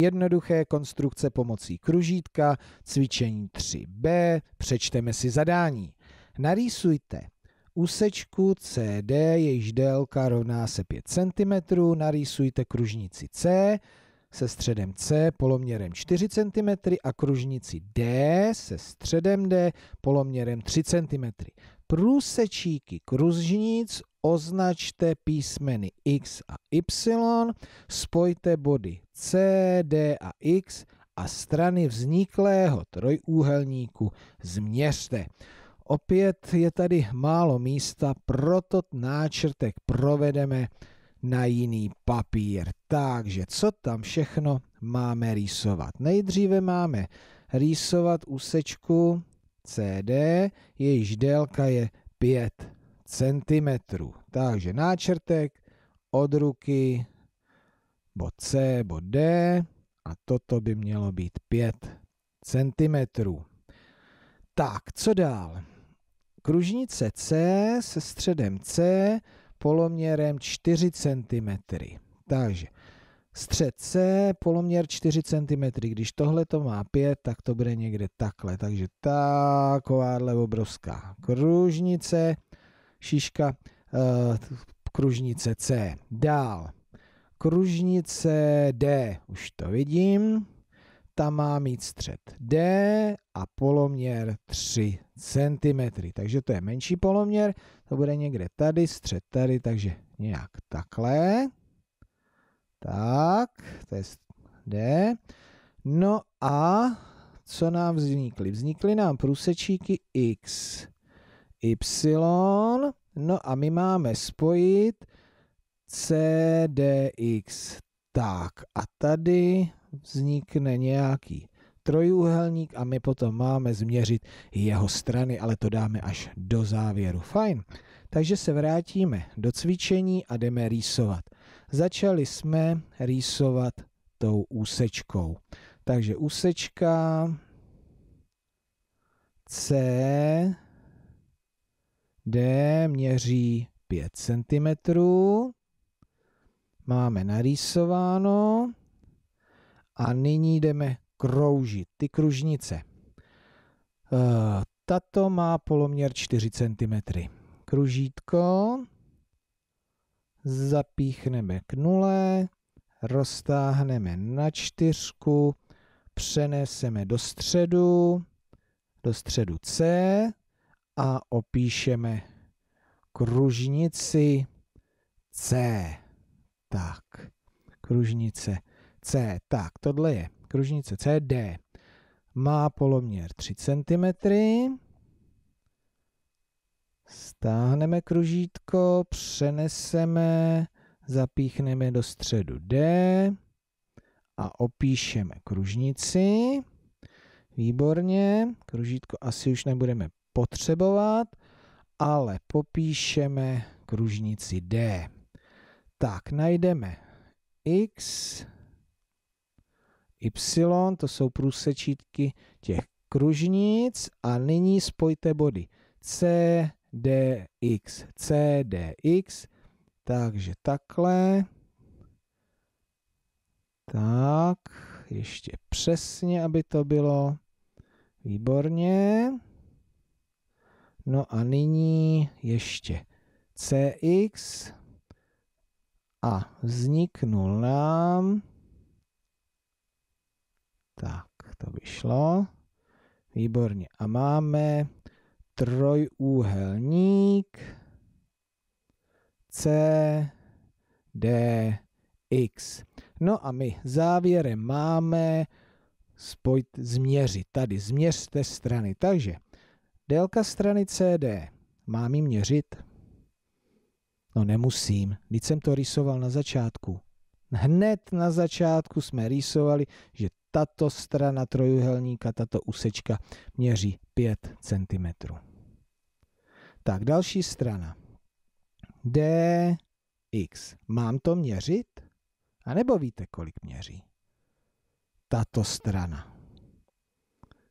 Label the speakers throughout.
Speaker 1: jednoduché konstrukce pomocí kružítka, cvičení 3b, přečteme si zadání. Narýsujte úsečku CD, jejíž délka rovná se 5 cm, narýsujte kružnici C se středem C poloměrem 4 cm a kružnici D se středem D poloměrem 3 cm. Průsečíky kružnic označte písmeny X a Y, spojte body C, D a X a strany vzniklého trojúhelníku změřte. Opět je tady málo místa, proto náčrtek provedeme na jiný papír. Takže co tam všechno máme rýsovat? Nejdříve máme rýsovat úsečku CD, jejíž délka je 5 cm. Takže náčrtek od ruky bod C, bod D a toto by mělo být 5 cm. Tak, co dál? Kružnice C se středem C poloměrem 4 cm. Takže střed C, poloměr 4 cm. Když tohle to má 5, tak to bude někde takhle. Takže takováhle obrovská kružnice, šiška, eh, kružnice C. Dál. Kružnice D, už to vidím, Ta má mít střed D a poloměr 3 cm. Takže to je menší poloměr, to bude někde tady, střed tady, takže nějak takhle. Tak, to je D. No a co nám vznikly? Vznikly nám průsečíky X, Y, no a my máme spojit CDX. Tak a tady vznikne nějaký trojúhelník a my potom máme změřit jeho strany, ale to dáme až do závěru. Fajn. Takže se vrátíme do cvičení a jdeme rýsovat. Začali jsme rýsovat tou úsečkou. Takže úsečka C D měří 5 cm máme narýsováno a nyní jdeme kroužit ty kružnice. Eh, tato má poloměr 4 cm. Kružítko zapíchneme k nule, roztáhneme na čtyřku, přeneseme do středu, do středu C a opíšeme kružnici C kružnice C. Tak, tohle je kružnice CD. Má poloměr 3 cm. Stáhneme kružítko, přeneseme, zapíchneme do středu D a opíšeme kružnici. Výborně, kružítko asi už nebudeme potřebovat, ale popíšeme kružnici D. Tak, najdeme x, y, to jsou průsečítky těch kružnic a nyní spojte body c, d, x, c, d, x, takže takhle. Tak, ještě přesně, aby to bylo. Výborně. No a nyní ještě CX a vzniknul nám... Tak, to vyšlo. Výborně. A máme trojúhelník C, D, X. No a my závěrem máme spojit, změřit. Tady změřte strany. Takže délka strany CD mám ji měřit. No nemusím, když jsem to rysoval na začátku. Hned na začátku jsme rýsovali, že tato strana trojuhelníka, tato úsečka měří 5 cm. Tak, další strana. DX. Mám to měřit? A nebo víte, kolik měří? Tato strana.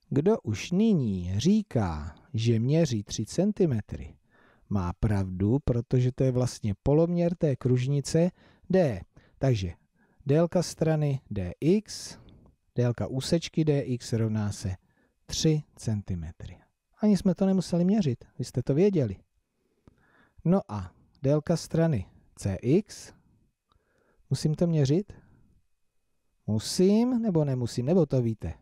Speaker 1: Kdo už nyní říká, že měří 3 cm, má pravdu, protože to je vlastně poloměr té kružnice D. Takže délka strany dx, délka úsečky dx rovná se 3 cm. Ani jsme to nemuseli měřit, vy jste to věděli. No a délka strany cx, musím to měřit? Musím nebo nemusím, nebo to víte?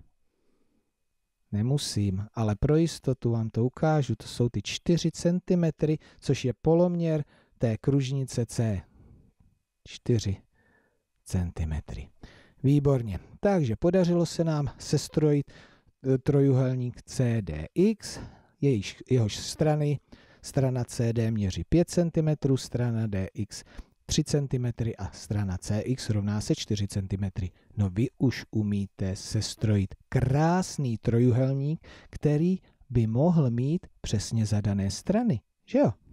Speaker 1: Nemusím, ale pro jistotu vám to ukážu. To jsou ty 4 cm, což je poloměr té kružnice C. 4 cm. Výborně. Takže podařilo se nám sestrojit e, trojuhelník CDX, jehož strany, strana CD měří 5 cm, strana DX 3 cm a strana CX rovná se 4 cm. No vy už umíte sestrojit krásný trojuhelník, který by mohl mít přesně zadané strany, že jo?